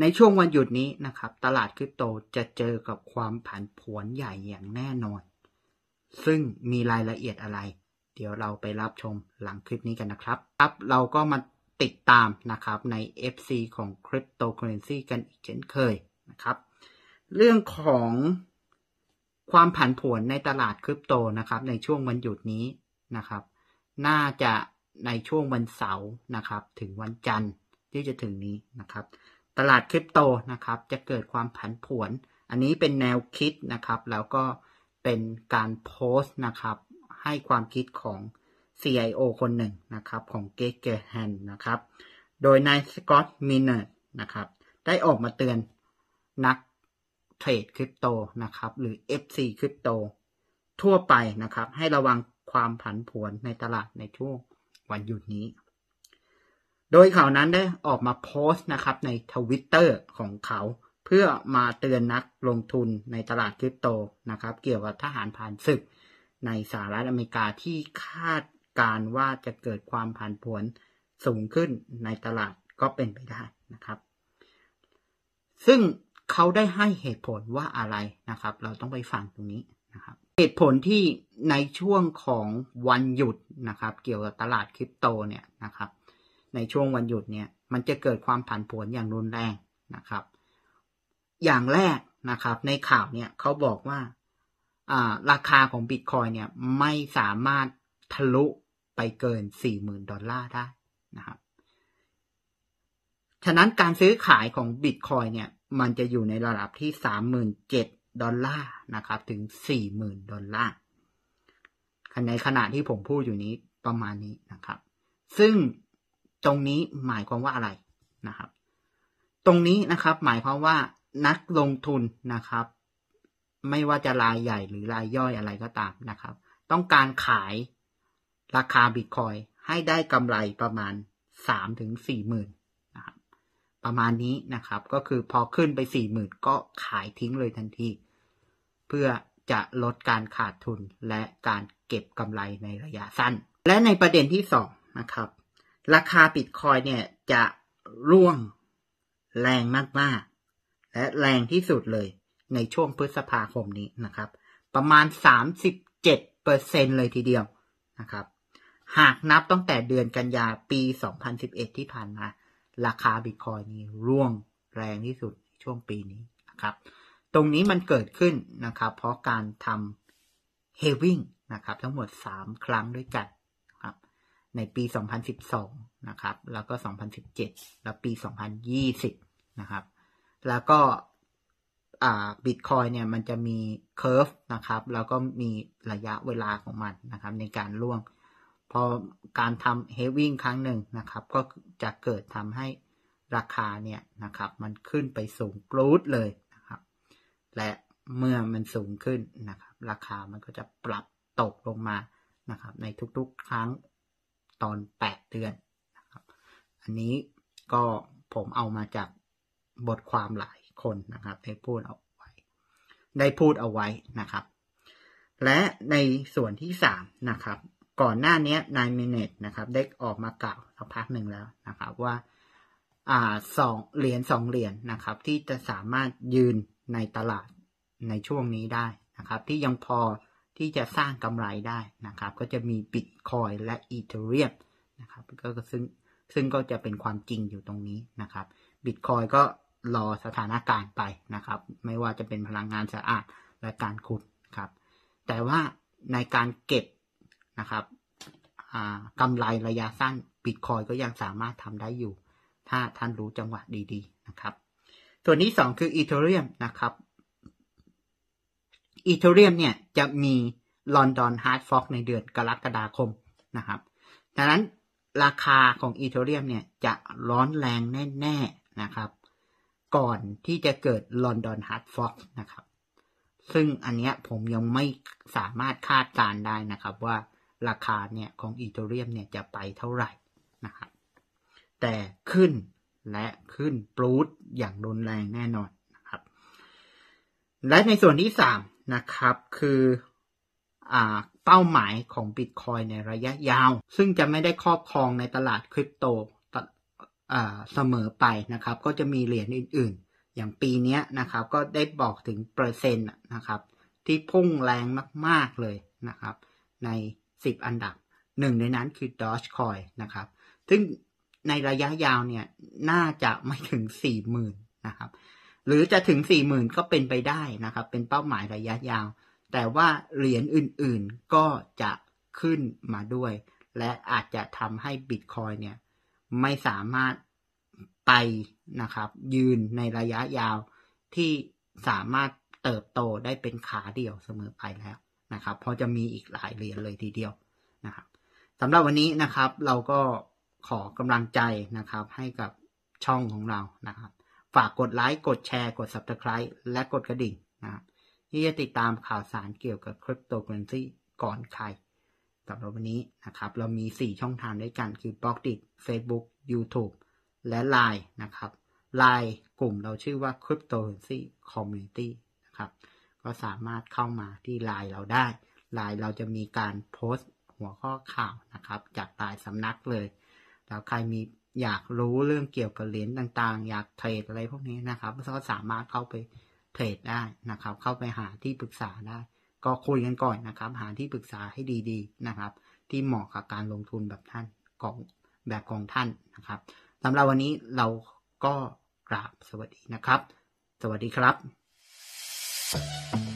ในช่วงวันหยุดนี้นะครับ ตลาดคริปโตจะเจอกับความผันผวนใหญ่อย่างแน่นอน ซึ่งมีรายละเอียดอะไรเดี๋ยวเราไปรับชมหลังคลิปนี้กันนะครับครับเราก็มาติดตามนะครับใน FC ของคริปโตเคอเรนซีกันอีกเช่นเคยนะครับ เรื่องของความผันผวนในตลาดคริปโตนะครับ ในช่วงวันหยุดนี้นะครับ น่าจะในช่วงวันเสาร์นะครับ ถึงวันจันทร์ที่จะถึงนี้นะครับตลาดคริปโตนะครับจะเกิดความผันผวนอันนี้เป็นแนวคิดนะครับ แล้วก็เป็นการโพสต์นะครับ ให้ความคิดของ CIO คนหนึ่งนะครับของเกเกแฮนนะครับโดยนายสกอตมินเนอร์นะครับ ได้ออกมาเตือนนักเทรดคริปโตนะครับหรือ FC คริปโต ทั่วไปนะครับ ให้ระวังความผันผวนในตลาดในช่วงวันหยุดนี้โดยเขานั้นได้ออกมาโพสต์นะครับในทวิตเตอร์ของเขา เพื่อมาเตือนนักลงทุนในตลาดคริปโตนะครับ เกี่ยวกับทหารผ่านศึก ในสหรัฐอเมริกาที่คาดการว่าจะเกิดความผันผวนสูงขึ้นในตลาดก็เป็นไปได้นะครับ ซึ่งเขาได้ให้เหตุผลว่าอะไรนะครับ เราต้องไปฟังตรงนี้นะครับ เหตุผลที่ในช่วงของวันหยุดนะครับ เกี่ยวกับตลาดคริปโตเนี่ยนะครับในช่วงวันหยุดเนี่ย มันจะเกิดความผันผวนอย่างรุนแรงนะครับ อย่างแรกนะครับ ในข่าวเนี่ยเขาบอกว่าราคาของบิตคอยเนี่ยไม่สามารถทะลุไปเกิน40,000ดอลลาร์ได้นะครับ ฉะนั้นการซื้อขายของบิตคอยเนี่ยมันจะอยู่ในระดับที่37,000ดอลลาร์นะครับ ถึง40,000ดอลลาร์ ในขณะที่ผมพูดอยู่นี้ประมาณนี้นะครับ ซึ่งตรงนี้หมายความว่าอะไรนะครับ ตรงนี้นะครับ หมายความว่านักลงทุนนะครับ ไม่ว่าจะรายใหญ่หรือรายย่อยอะไรก็ตามนะครับ ต้องการขายราคาบิตคอยให้ได้กำไรประมาณ3ถึง4หมื่นนะครับประมาณนี้นะครับ ก็คือพอขึ้นไป4หมื่นก็ขายทิ้งเลยทันทีเพื่อจะลดการขาดทุนและการเก็บกำไรในระยะสั้น และในประเด็นที่2นะครับราคาบิตคอยเนี่ยจะร่วงแรงมาก ๆ และแรงที่สุดเลย ในช่วงพฤษภาคมนี้นะครับ ประมาณ 37%เเซลยทีเดียวนะครับ หากนับตั้งแต่เดือนกันยาปี 2011 ที่ผ่านมาราคาบิตคอยนี้ ร่วงแรงที่สุดช่วงปีนี้นะครับ ตรงนี้มันเกิดขึ้นนะครับ เพราะการทำเฮวิ่งนะครับ ทั้งหมด 3 ครั้งด้วยกันในปี2012นะครับ แล้วก็ 2017 แล้วปี2020นะครับ แล้วก็บิตคอยเนี่ยมันจะมีเคอร์ฟนะครับ แล้วก็มีระยะเวลาของมันนะครับ ในการล่วง พอการทำเฮวิ่งครั้งหนึ่งนะครับ ก็จะเกิดทำให้ราคาเนี่ยนะครับ มันขึ้นไปสูงกรูดเลยนะครับ และเมื่อมันสูงขึ้นนะครับ ราคามันก็จะปรับตกลงมานะครับ ในทุกๆครั้งตอน 8 เดือนนะครับอันนี้ก็ผมเอามาจากบทความหลายคนนะครับได้พูดเอาไว้ ได้พูดเอาไว้นะครับ และในส่วนที่สามนะครับ ก่อนหน้านี้นายเมเนตนะครับได้ออกมากล่าวสักพักหนึ่งแล้วนะครับ ว่าอ่าสองเหรียญสองเหรียญนะครับ ที่จะสามารถยืนในตลาดในช่วงนี้ได้นะครับ ที่ยังพอที่จะสร้างกำไรได้นะครับ ก็จะมีบิตคอยและอีเทเรียมนะครับก็ซึ่งซึ่งก็จะเป็นความจริงอยู่ตรงนี้นะครับบิตคอยก็รอสถานการณ์ไปนะครับ ไม่ว่าจะเป็นพลังงานสะอาดและการขุดครับแต่ว่าในการเก็บนะครับกำไรระยะสั้นบิตคอยก็ยังสามารถทำได้อยู่ ถ้าท่านรู้จังหวะดีๆนะครับ ส่วนที่2คืออีเทเรียมนะครับอีเทเรียมเนี่ยจะมีลอนดอนฮาร์ดฟอกในเดือนกรกฎาคมนะครับ ดังนั้นราคาของอีเทเรียมเนี่ยจะร้อนแรงแน่ๆนะครับ ก่อนที่จะเกิดลอนดอนฮาร์ดฟอกนะครับ ซึ่งอันเนี้ยผมยังไม่สามารถคาดการได้นะครับ ว่าราคาเนี่ยของอีเทเรียมเนี่ยจะไปเท่าไหร่นะครับ แต่ขึ้นและขึ้นปรูดอย่างรุนแรงแน่นอนนะครับ และในส่วนที่สามนะครับคือเป้าหมายของบิตคอยในระยะยาว ซึ่งจะไม่ได้ครอบครองในตลาดคริปโตเสมอไปนะครับ ก็จะมีเหรียญอื่นๆ อย่างปีนี้นะครับ ก็ได้บอกถึงเปอร์เซ็นต์นะครับ ที่พุ่งแรงมากๆเลยนะครับ ใน 10 อันดับหนึ่งในนั้นคือ Dogecoin นะครับ ซึ่งในระยะยาวเนี่ยน่าจะไม่ถึง 40,000 นะครับหรือจะถึงสี่หมื่นก็เป็นไปได้นะครับ เป็นเป้าหมายระยะยาว แต่ว่าเหรียญอื่นๆก็จะขึ้นมาด้วย และอาจจะทำให้บิตคอยเนี่ย ไม่สามารถไปนะครับ ยืนในระยะยาวที่สามารถเติบโตได้เป็นขาเดียวเสมอไปแล้วนะครับ เพราะจะมีอีกหลายเหรียญเลยทีเดียวนะครับสำหรับวันนี้นะครับ เราก็ขอกำลังใจนะครับให้กับช่องของเรานะครับฝากกดไลค์ กดแชร์ กด Subscribe และกดกระดิ่งนะครับ ที่จะติดตามข่าวสารเกี่ยวกับคริปโตเคอเรนซีก่อนใครสำหรับวันนี้นะครับ เรามี 4 ช่องทางด้วยกันคือบล็อกดิ Facebook YouTube และ Line นะครับ Line กลุ่มเราชื่อว่า Cryptocurrency Community นะครับ ก็สามารถเข้ามาที่ Line เราได้ Line เราจะมีการโพสต์หัวข้อข่าวนะครับ จากหลายสำนักเลยแล้วใครมีอยากรู้เรื่องเกี่ยวกับเหรียญต่างๆ อยากเทรดอะไรพวกนี้นะครับก็สามารถเข้าไป เทรดได้นะครับ เข้าไปหาที่ปรึกษาได้ก็คุยกันก่อนนะครับ หาที่ปรึกษาให้ดีๆนะครับ ที่เหมาะกับการลงทุนแบบท่านของแบบของท่านนะครับสำหรับวันนี้เราก็กราบสวัสดีนะครับ สวัสดีครับ thank you